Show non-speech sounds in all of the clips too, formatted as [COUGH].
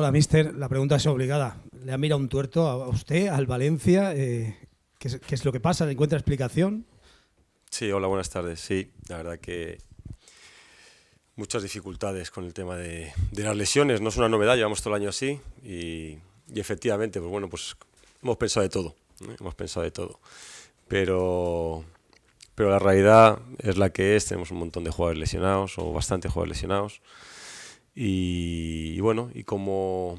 Hola, mister. La pregunta es obligada. ¿Le ha mirado un tuerto a usted, al Valencia? Eh, ¿qué, es, lo que pasa? ¿Le encuentra explicación? Sí, hola, buenas tardes. Sí, la verdad que muchas dificultades con el tema de, las lesiones. No es una novedad, llevamos todo el año así y, efectivamente, pues bueno, pues hemos pensado de todo. ¿eh? Hemos pensado de todo. Pero pero la realidad es la que es. Tenemos un montón de jugadores lesionados o bastante jugadores lesionados. Y, bueno, y como,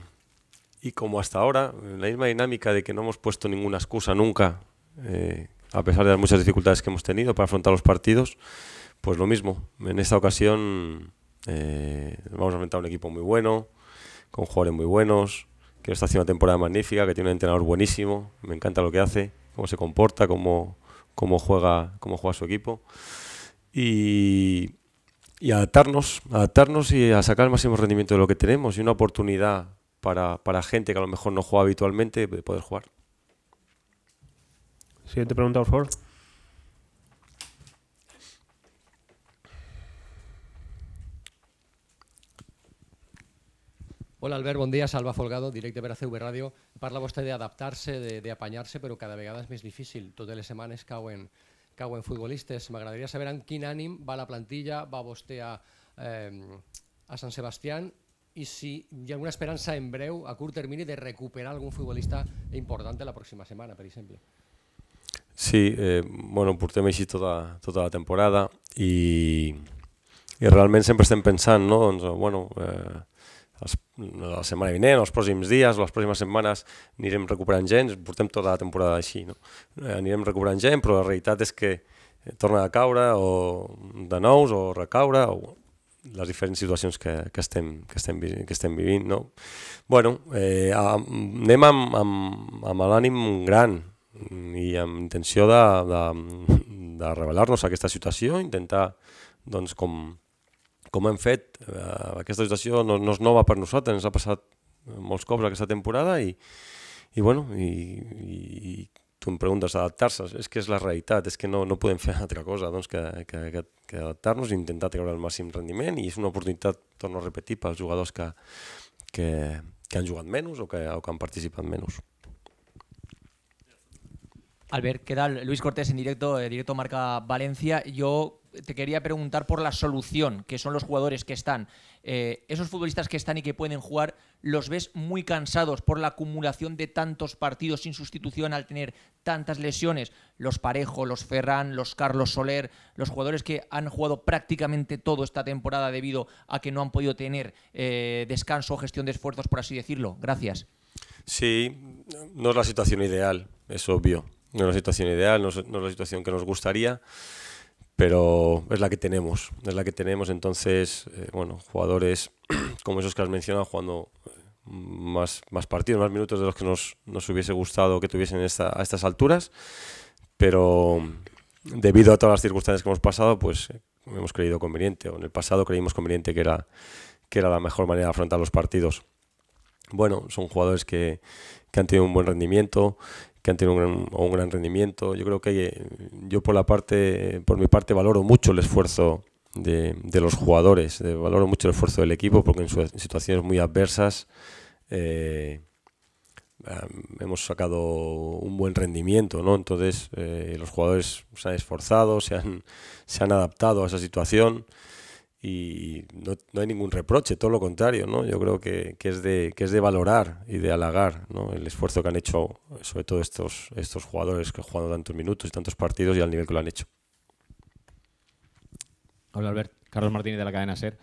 y como hasta ahora, la misma dinámica de que no hemos puesto ninguna excusa nunca, eh, a pesar de las muchas dificultades que hemos tenido para afrontar los partidos, pues lo mismo. En esta ocasión eh, vamos a enfrentar un equipo muy bueno, con jugadores muy buenos, que está haciendo una temporada magnífica, que tiene un entrenador buenísimo, me encanta lo que hace, cómo se comporta, cómo, cómo, juega, cómo juega su equipo. Y, y adaptarnos, adaptarnos y a sacar el máximo rendimiento de lo que tenemos y una oportunidad para, para gente que a lo mejor no juega habitualmente de poder jugar. Siguiente pregunta, por favor. Hola Albert, buen día. Salva Folgado, directo de veracruz Radio. Parla usted de adaptarse, de, de, apañarse, pero cada vez es más difícil. Todas les semanas cauen cauen futbolistes. M'agradaria saber en quin ànim va la plantilla, va vostè a, eh, a Sant Sebastià i si hi ha alguna esperança en breu, a curt termini, de recuperar algun futbolista important de la pròxima setmana, per exemple. Sí, eh, bueno, portem així tota, tota la temporada i, i realment sempre estem pensant, no? doncs, eh, bueno, eh, els, la setmana vinent, els pròxims dies, les pròximes setmanes anirem recuperant gent, portem tota la temporada així, no? Eh, anirem recuperant gent, però la realitat és que eh, torna a caure o de nous o recaure o les diferents situacions que, que, estem, que, estem, que estem vivint. No? bueno, eh, anem amb, amb, amb l'ànim gran i amb intenció de, de, de revelar-nos aquesta situació, intentar doncs, com, com hem fet, eh, aquesta situació no, no és nova per nosaltres, ens ha passat molts cops aquesta temporada i, i bueno, i, i, tu em preguntes adaptar-se, és que és la realitat, és que no, no podem fer [LAUGHS] altra cosa doncs, que, que, que, que adaptar-nos i intentar treure el màxim rendiment i és una oportunitat, torno a repetir, pels jugadors que, que, que han jugat menys o que, o que han participat menys. Albert, ¿qué tal? Luis Cortés en directo, eh, directo Marca Valencia. Yo te quería preguntar por la solución, que son los jugadores que están. Eh, esos futbolistas que están y que pueden jugar, ¿los ves muy cansados por la acumulación de tantos partidos sin sustitución al tener tantas lesiones? Los Parejo, los Ferran, los Carlos Soler, los jugadores que han jugado prácticamente todo esta temporada debido a que no han podido tener eh, descanso o gestión de esfuerzos, por así decirlo. Gracias. Sí, no es la situación ideal, es obvio. No es la situación ideal, no es la situación que nos gustaría pero es la que tenemos, es la que tenemos. Entonces, eh, bueno, jugadores [CLEARS THROAT] como esos que has mencionado jugando mm, más, más partidos, más minutos de los que nos, nos hubiese gustado que tuviesen esta, a estas alturas, pero mm, debido a todas las circunstancias que hemos pasado, pues eh, hemos creído conveniente, o en el pasado creímos conveniente que era, que era la mejor manera de afrontar los partidos. Bueno, son jugadores que, que han tenido un buen rendimiento, que han tenido un gran, rendimiento. Yo creo que yo por la parte, por mi parte, valoro mucho el esfuerzo de, de los jugadores, eh, valoro mucho el esfuerzo del equipo, porque en, situaciones muy adversas eh, hemos sacado un buen rendimiento, ¿no? Entonces eh, los jugadores se han esforzado, se han, se han adaptado a esa situación y no, hay ningún reproche, todo lo contrario, ¿no? Yo creo que, es de, que es de valorar y de halagar el esfuerzo que han hecho, sobre todo estos, estos jugadores que han jugado tantos minutos y tantos partidos y al nivel que lo han hecho. Hola Albert, Carlos Martínez de la cadena SER.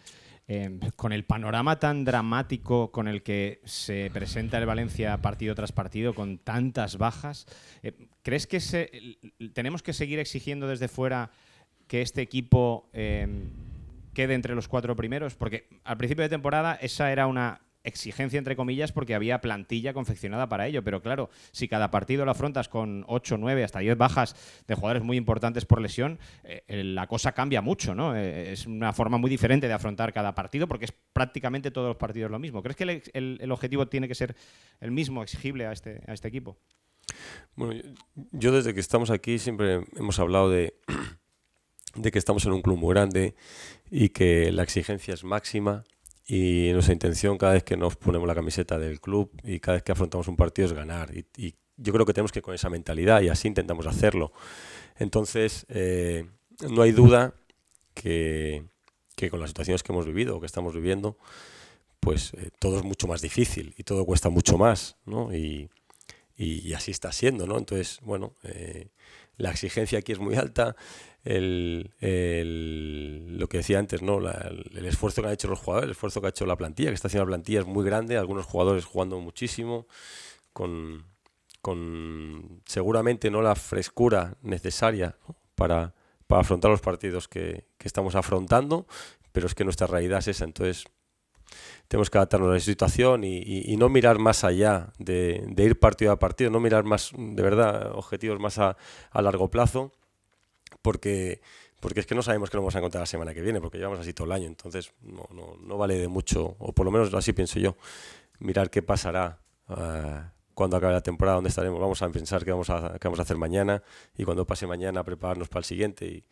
Em, con el panorama tan dramático con el que se presenta el Valencia partido tras partido, con tantas bajas, em, ¿crees que se, tenemos que seguir exigiendo desde fuera que este equipo em, quede entre los cuatro primeros? Porque al principio de temporada esa era una exigencia entre comillas porque había plantilla confeccionada para ello, pero claro, si cada partido lo afrontas con 8, 9, hasta 10 bajas de jugadores muy importantes por lesión, eh, eh, la cosa cambia mucho, ¿no? Eh, es una forma muy diferente de afrontar cada partido porque es prácticamente todos los partidos lo mismo. ¿Crees que el, objetivo tiene que ser el mismo, exigible a este, a este equipo? Bueno, yo desde que estamos aquí siempre hemos hablado de de que estamos en un club muy grande y que la exigencia es máxima y nuestra intención cada vez que nos ponemos la camiseta del club y cada vez que afrontamos un partido es ganar. Y, yo creo que tenemos que con esa mentalidad y así intentamos hacerlo. Entonces, eh, no hay duda que, con las situaciones que hemos vivido o que estamos viviendo, pues eh, todo es mucho más difícil y todo cuesta mucho más, ¿no? Y, así está siendo, ¿no? Entonces, bueno, eh, la exigencia aquí es muy alta, lo que decía antes, ¿no? el esfuerzo que han hecho los jugadores, el esfuerzo que ha hecho la plantilla, que está haciendo la plantilla es muy grande, algunos jugadores jugando muchísimo, con, seguramente no la frescura necesaria para, afrontar los partidos que, estamos afrontando, pero es que nuestra realidad es esa, entonces tenemos que adaptarnos a la situación y, no mirar más allá de, ir partido a partido, no mirar más, de verdad, objetivos más a largo plazo porque, porque es que no sabemos qué nos vamos a encontrar la semana que viene, porque llevamos así todo el año, entonces no, vale de mucho, o por lo menos así pienso yo, mirar qué pasará. Ah, cuando acabe la temporada, dónde estaremos, vamos a pensar qué vamos a, qué vamos a hacer mañana y cuando pase mañana prepararnos para el siguiente. Y,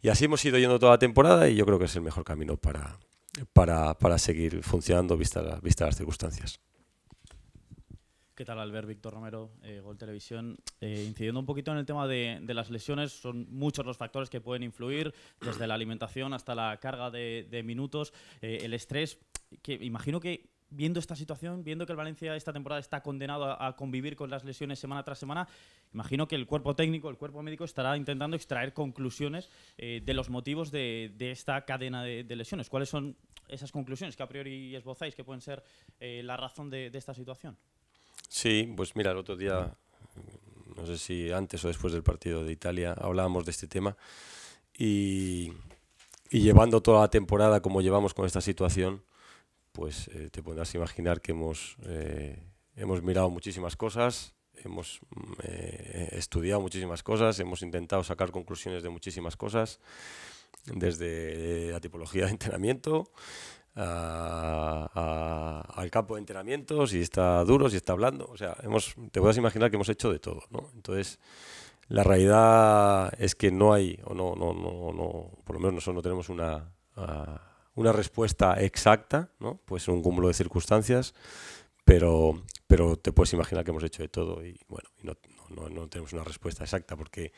y, así hemos ido yendo toda la temporada y yo creo que es el mejor camino para, para, seguir funcionando vista, vista las circunstancias. ¿Qué tal, Albert? Víctor Romero, eh, Gol Televisión. Eh, incidiendo un poquito en el tema de, las lesiones, son muchos los factores que pueden influir, desde la alimentación hasta la carga de, minutos, eh, el estrés, que imagino que viendo esta situación, viendo que el Valencia esta temporada está condenado a, convivir con las lesiones semana tras semana, imagino que el cuerpo técnico, el cuerpo médico estará intentando extraer conclusiones de los motivos de, esta cadena de lesiones. ¿Cuáles son esas conclusiones que a priori esbozáis que pueden ser la razón de, esta situación? Sí, pues mira, el otro día, no sé si antes o después del partido de Italia, hablábamos de este tema y, llevando toda la temporada como llevamos con esta situación, pues eh, te podrás imaginar que hemos, eh, hemos mirado muchísimas cosas, hemos eh, estudiado muchísimas cosas, hemos intentado sacar conclusiones de muchísimas cosas, desde la tipología de entrenamiento al campo de entrenamiento, si está duro, si está hablando O sea, hemos, te puedes imaginar que hemos hecho de todo. ¿no? Entonces, la realidad es que no hay, o no, no, no, por lo menos nosotros no tenemos una, una respuesta exacta, ¿no? pues un cúmulo de circunstancias, pero, pero te puedes imaginar que hemos hecho de todo y bueno, no, no, tenemos una respuesta exacta porque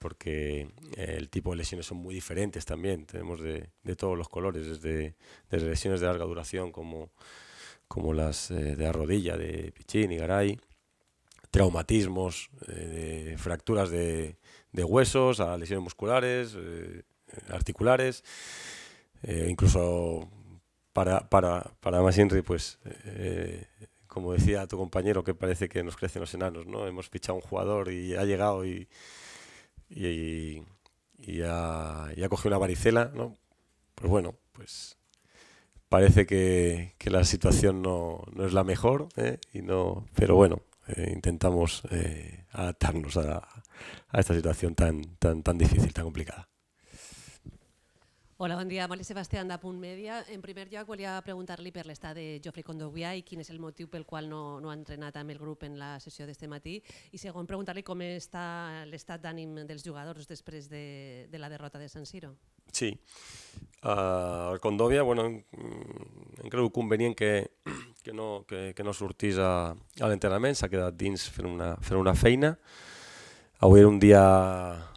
porque eh, el tipo de lesiones son muy diferentes también. Tenemos de, de todos los colores, desde, lesiones de larga duración como, como las eh, de la rodilla de Pichín y Garay, traumatismos, eh, de fracturas de, huesos, a lesiones musculares, articulares, incluso para, para, para pues como decía tu compañero, que parece que nos crecen los enanos, ¿no? Hemos fichado un jugador y ha llegado y y, y ha, cogido una varicela, ¿no? Pues bueno, pues parece que, la situación no, es la mejor, ¿eh? y no, pero bueno, eh, intentamos eh, adaptarnos a, a, esta situación tan, tan, tan difícil, tan complicada. Hola, bon dia. Maria Sebastián, de Punt Mèdia. En primer lloc, volia preguntar-li per l'estat de Jofre Condovià i quin és el motiu pel qual no, no ha entrenat amb el grup en la sessió d'este matí. I segon, preguntar-li com està l'estat d'ànim dels jugadors després de, de la derrota de San Siro. Sí. Uh, el Condovia, bueno, mm, em creu convenient que, que, no, que, que no sortís a, a l'entrenament, s'ha quedat dins fent una, fent una feina. Avui era un dia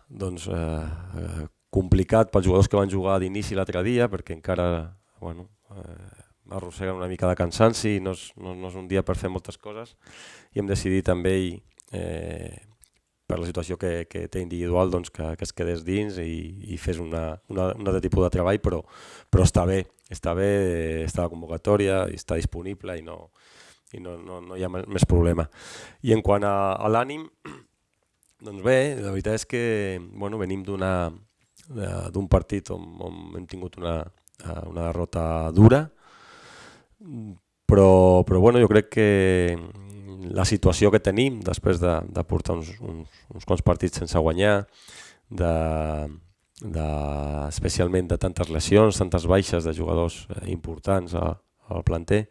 doncs, eh, eh complicat pels jugadors que van jugar d'inici l'altre dia, perquè encara bueno, eh, arrosseguen una mica de cansanci i no és, no, no és un dia per fer moltes coses. I hem decidit també, eh, per la situació que, que té individual, doncs que, que es quedés dins i, i fes una, una, un altre tipus de treball, però, però està bé, està bé, està a la convocatòria, està disponible i no, i no, no, no hi ha més problema. I en quant a, a l'ànim, [CLEARS THROAT] doncs bé, la veritat és que bueno, venim d'una d'un partit on, on hem tingut una, eh, una derrota dura, però, però bueno, jo crec que la situació que tenim després de, de portar uns, uns, uns quants partits sense guanyar, de, de, especialment de tantes lesions, tantes baixes de jugadors eh, importants al, planter,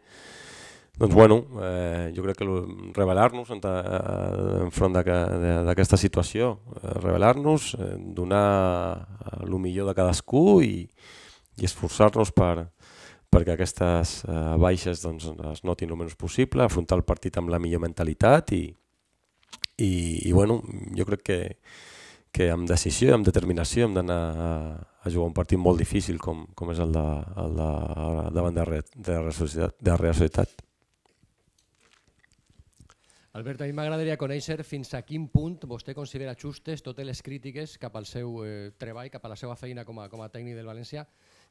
doncs bueno, eh, jo crec que revelar-nos eh, enfront d'aquesta situació, eh, revelar-nos, eh, donar el millor de cadascú i, i esforçar-nos per, perquè aquestes eh, baixes doncs, es notin el menys possible, afrontar el partit amb la millor mentalitat i, i, i bueno, jo crec que, que amb decisió, amb determinació hem d'anar a, a jugar un partit molt difícil com, com és el de, el de, davant de, de, la Real Societat. De la Real Societat. Albert, a mi m'agradaria conèixer fins a quin punt vostè considera justes totes les crítiques cap al seu eh, treball, cap a la seva feina com a, com a tècnic del València,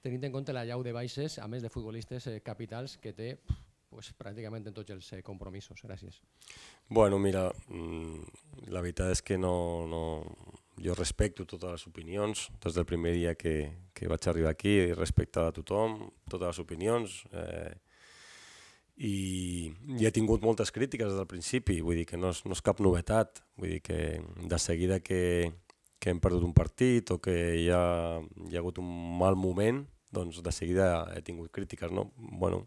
tenint en compte la llau de baixes, a més de futbolistes eh, capitals que té pues, pràcticament en tots els eh, compromisos. Gràcies. Bueno, mira, mm, la veritat és que no, no, jo respecto totes les opinions des del primer dia que, que vaig arribar aquí, respectat a tothom, totes les opinions, eh, i, i he tingut moltes crítiques des del principi, vull dir que no és, no és cap novetat, vull dir que de seguida que, que hem perdut un partit o que hi ha, hi ha hagut un mal moment, doncs de seguida he tingut crítiques, no? Bueno,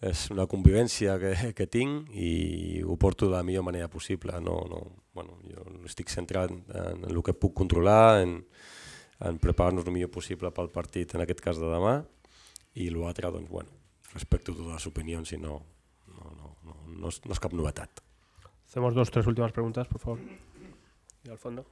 és una convivència que, que tinc i ho porto de la millor manera possible. No, no, bueno, jo estic centrat en, en el que puc controlar, en, en preparar-nos el millor possible pel partit, en aquest cas de demà, i l'altre, doncs, bueno, respecto a su opinión, si no, no, no, Hacemos dos, tres últimas preguntas, por favor. Y al fondo.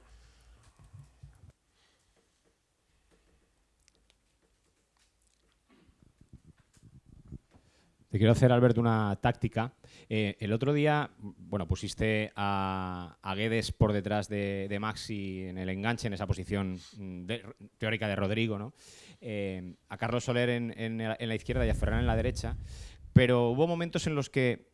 Te quiero hacer, Albert, una táctica. Eh, el otro día, bueno, pusiste a, Guedes por detrás de, Maxi en el enganche, en esa posición mm, teórica de Rodrigo, ¿no? Eh, a Carlos Soler en, la izquierda y a Ferran en la derecha, pero hubo momentos en los que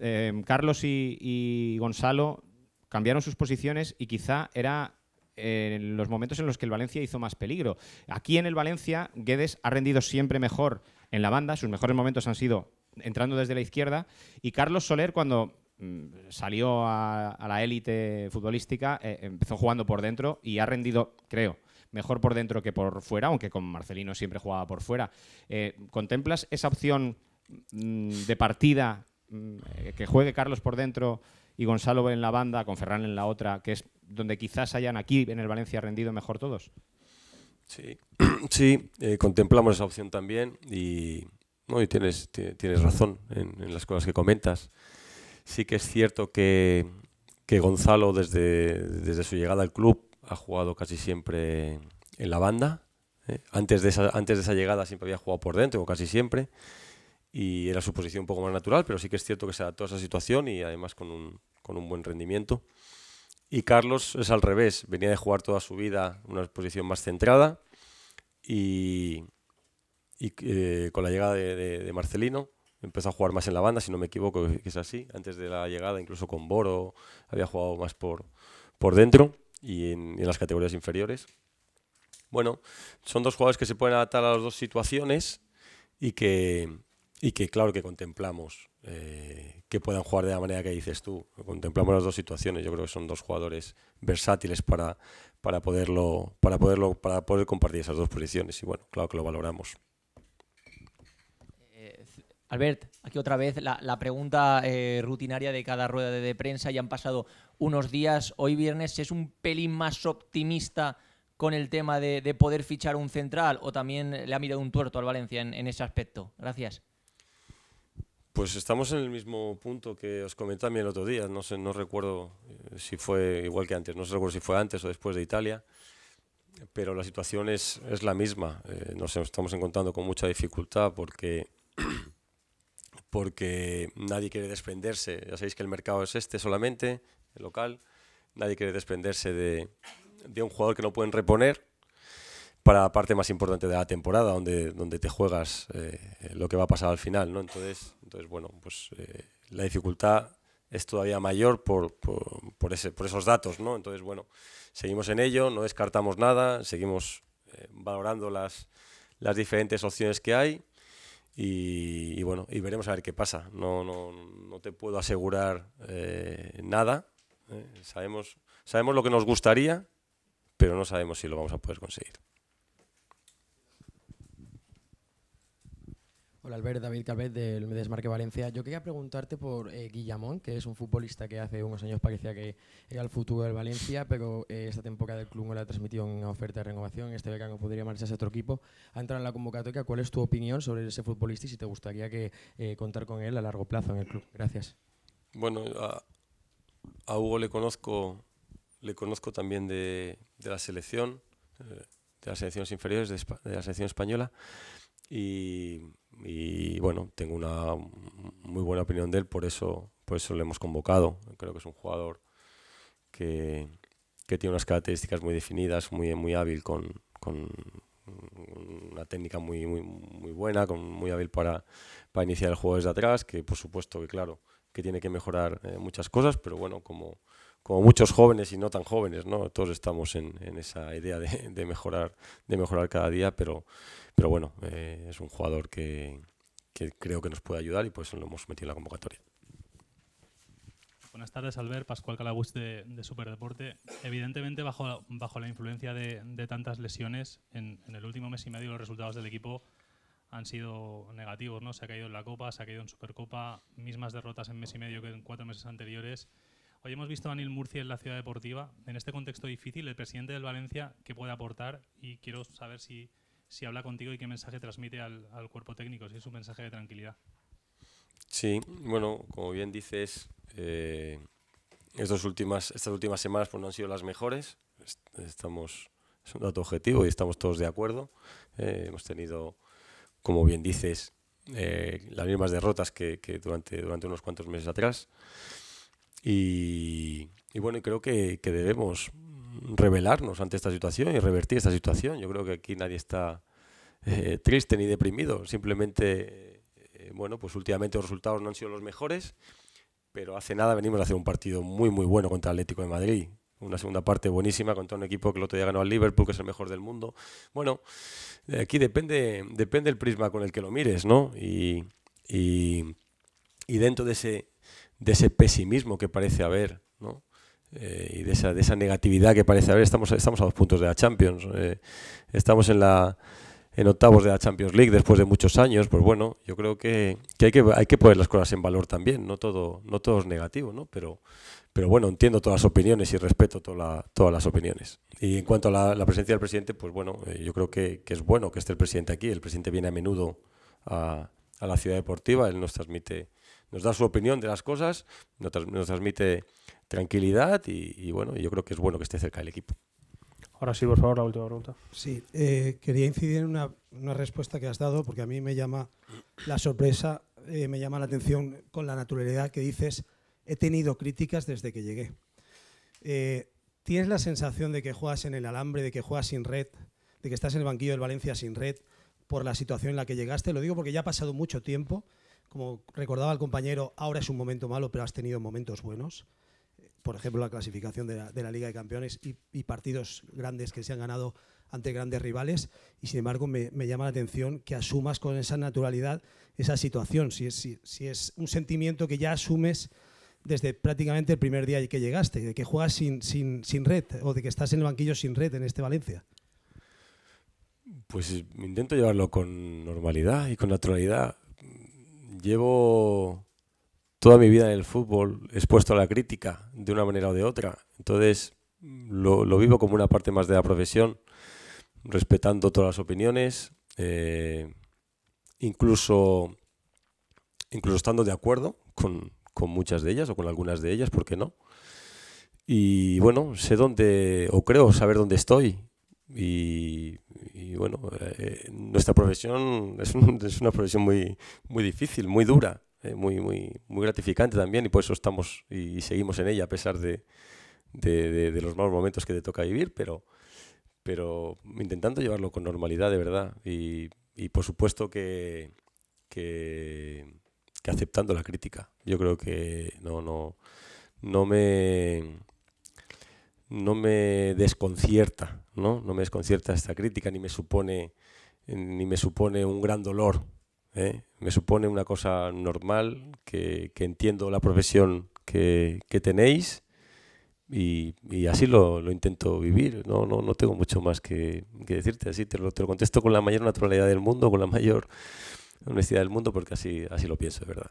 eh, Carlos y, Gonzalo cambiaron sus posiciones y quizá era eh, en los momentos en los que el Valencia hizo más peligro. Aquí en el Valencia, Guedes ha rendido siempre mejor en la banda, sus mejores momentos han sido entrando desde la izquierda y Carlos Soler cuando mm, salió a, la élite futbolística, empezó jugando por dentro y ha rendido, creo, mejor por dentro que por fuera, aunque con Marcelino siempre jugaba por fuera. Eh, ¿Contemplas esa opción mm, de partida mm, eh, que juegue Carlos por dentro y Gonzalo en la banda, con Ferran en la otra, que es donde quizás hayan aquí en el Valencia rendido mejor todos? Sí, [CLEARS THROAT] sí eh, contemplamos esa opción también y, tienes, tienes razón en, las cosas que comentas. Sí que es cierto que, que Gonzalo desde, desde su llegada al club ha jugado casi siempre en la banda. ¿eh? Antes, de esa, antes de esa llegada siempre había jugado por dentro, o casi siempre. Y era su posición un poco más natural, pero sí que es cierto que se adaptó a esa situación y además con un, con un buen rendimiento. Y Carlos es al revés, venía de jugar toda su vida en una posición más centrada y, y eh, con la llegada de, Marcelino empezó a jugar más en la banda, si no me equivoco, que es así. Antes de la llegada, incluso con Boro, había jugado más por, por dentro y en, las categorías inferiores. Bueno, son dos jugadores que se pueden adaptar a las dos situaciones y que, y que claro que contemplamos eh, que puedan jugar de la manera que dices tú. Contemplamos las dos situaciones. Yo creo que son dos jugadores versátiles para, para poderlo, para poderlo, para poder compartir esas dos posiciones. Y bueno, claro que lo valoramos. Eh, Albert, aquí otra vez la, pregunta eh, rutinaria de cada rueda de, prensa. Ya han pasado unos días. Hoy viernes es un pelín más optimista con el tema de, poder fichar un central o también le ha mirado un tuerto al Valencia en, ese aspecto. Gracias. Pues estamos en el mismo punto que os comenté el otro día. No sé, no recuerdo eh, si fue igual que antes. No sé recuerdo si fue antes o después de Italia. Pero la situación es, la misma. Eh, nos estamos encontrando con mucha dificultad porque, [CLEARS THROAT] porque nadie quiere desprenderse. Ya sabéis que el mercado es este solamente local. Nadie quiere desprenderse de, un jugador que no pueden reponer para la parte más importante de la temporada, donde, donde te juegas eh, lo que va a pasar al final, ¿no? Entonces, entonces bueno, pues eh, la dificultad es todavía mayor por, por, esos datos, Entonces, bueno, seguimos en ello, no descartamos nada, seguimos eh, valorando las, las diferentes opciones que hay y, bueno, y veremos a ver qué pasa. No, no, no te puedo asegurar nada, eh, sabemos, sabemos lo que nos gustaría, pero no sabemos si lo vamos a poder conseguir. Hola Albert, David Calvet del Desmarque Valencia. Yo quería preguntarte por eh, Guillamón, que es un futbolista que hace unos años parecía que era el futuro del Valencia, pero eh, esta temporada el club no le ha transmitido una oferta de renovación, este verano podría marcharse a otro equipo. Ha entrado en la convocatoria, ¿cuál es tu opinión sobre ese futbolista y si te gustaría que contar con él a largo plazo en el club? Gracias. Bueno, a Hugo le conozco, le conozco también de, de la selección, eh, de las selecciones inferiores, de, la selección española. Y, y, bueno, tengo una muy buena opinión de él, por eso, por eso le hemos convocado. Creo que es un jugador que, que tiene unas características muy definidas, muy, muy hábil, con, con una técnica muy, muy, muy buena, con, muy hábil para, para iniciar el juego desde atrás, que por supuesto que claro, que tiene que mejorar eh, muchas cosas, pero bueno, como, como muchos jóvenes y no tan jóvenes, ¿no? Todos estamos en, esa idea [LAUGHS] de, mejorar, de mejorar cada día, pero, pero bueno, eh, es un jugador que, creo que nos puede ayudar y pues lo hemos metido en la convocatoria. Buenas tardes, Albert, Pascual Calabús de, Superdeporte. Evidentemente, bajo, bajo la influencia de, tantas lesiones, en el último mes y medio los resultados del equipo han sido negativos, ¿no? Se ha caído en la Copa, se ha caído en Supercopa, mismas derrotas en mes y medio que en cuatro meses anteriores. Hoy hemos visto a Anil Murcia en la Ciudad Deportiva. En este contexto difícil, el presidente del Valencia, ¿qué puede aportar? Y quiero saber si, si habla contigo y qué mensaje transmite al, al cuerpo técnico, si es un mensaje de tranquilidad. Sí, bueno, como bien dices, eh, estas, últimas, estas últimas semanas pues, no han sido las mejores. Estamos, es un dato objetivo y estamos todos de acuerdo. Eh, hemos tenido como bien dices, eh, las mismas derrotas que, durante, durante unos cuantos meses atrás. Y, y bueno, creo que, debemos revelarnos ante esta situación y revertir esta situación. Yo creo que aquí nadie está eh, triste ni deprimido. Simplemente, eh, bueno, pues últimamente los resultados no han sido los mejores, pero hace nada venimos a hacer un partido muy, muy bueno contra el Atlético de Madrid. Una segunda parte buenísima contra un equipo que el otro día ganó al Liverpool, que es el mejor del mundo. Bueno, eh, aquí depende, depende el prisma con el que lo mires, ¿no? Y, y, dentro de ese, de ese pesimismo que parece haber, ¿no? Eh, y de esa, de esa negatividad que parece haber, estamos, estamos a dos puntos de la Champions. Eh, estamos en la en octavos de la Champions League después de muchos años, pues bueno, yo creo que, que, hay que hay que poner las cosas en valor también, no todo, no todo es negativo, ¿no? Pero pero bueno, entiendo todas las opiniones y respeto todas las opiniones. Y en cuanto a la, presencia del presidente, pues bueno, eh, yo creo que, que, es bueno que esté el presidente aquí. El presidente viene a menudo a, a, la ciudad deportiva, él nos transmite, nos da su opinión de las cosas, nos, transmite tranquilidad y, bueno, yo creo que es bueno que esté cerca del equipo. Ahora sí, por favor, la última pregunta. Sí, eh, quería incidir en una, una, respuesta que has dado, porque a mí me llama la sorpresa, eh, me llama la atención con la naturalidad que dices he tenido críticas desde que llegué. Eh, ¿Tienes la sensación de que juegas en el alambre, de que juegas sin red, de que estás en el banquillo del Valencia sin red por la situación en la que llegaste? Lo digo porque ya ha pasado mucho tiempo. Como recordaba el compañero, ahora es un momento malo, pero has tenido momentos buenos. Por ejemplo, la clasificación de la, Liga de Campeones y, partidos grandes que se han ganado ante grandes rivales. Y sin embargo, me, llama la atención que asumas con esa naturalidad esa situación. Si es, si es un sentimiento que ya asumes desde prácticamente el primer día que llegaste, de que juegas sin, sin, red o de que estás en el banquillo sin red en este Valencia. Pues intento llevarlo con normalidad y con naturalidad. Llevo toda mi vida en el fútbol expuesto a la crítica de una manera o de otra. Entonces lo, vivo como una parte más de la profesión, respetando todas las opiniones, eh, incluso, incluso estando de acuerdo con, con muchas de ellas o con algunas de ellas, ¿por qué no? Y bueno, sé dónde, o creo saber dónde estoy. Y, bueno, eh, nuestra profesión [LAUGHS] es, una profesión muy, muy difícil, muy dura, eh, muy, muy, muy gratificante también, y por eso estamos y seguimos en ella a pesar de, de, de los malos momentos que te toca vivir, pero, pero intentando llevarlo con normalidad, de verdad. Y, y por supuesto que, que aceptando la crítica. Yo creo que no, no, no me no me desconcierta, ¿no? No me desconcierta esta crítica, ni me supone, ni me supone un gran dolor. ¿eh? Me supone una cosa normal, que, entiendo la profesión que, tenéis y, así lo, intento vivir. No, no, tengo mucho más que, decirte, así te lo, te lo contesto con la mayor naturalidad del mundo, con la mayor honestidad del mundo porque así, así lo pienso, es verdad.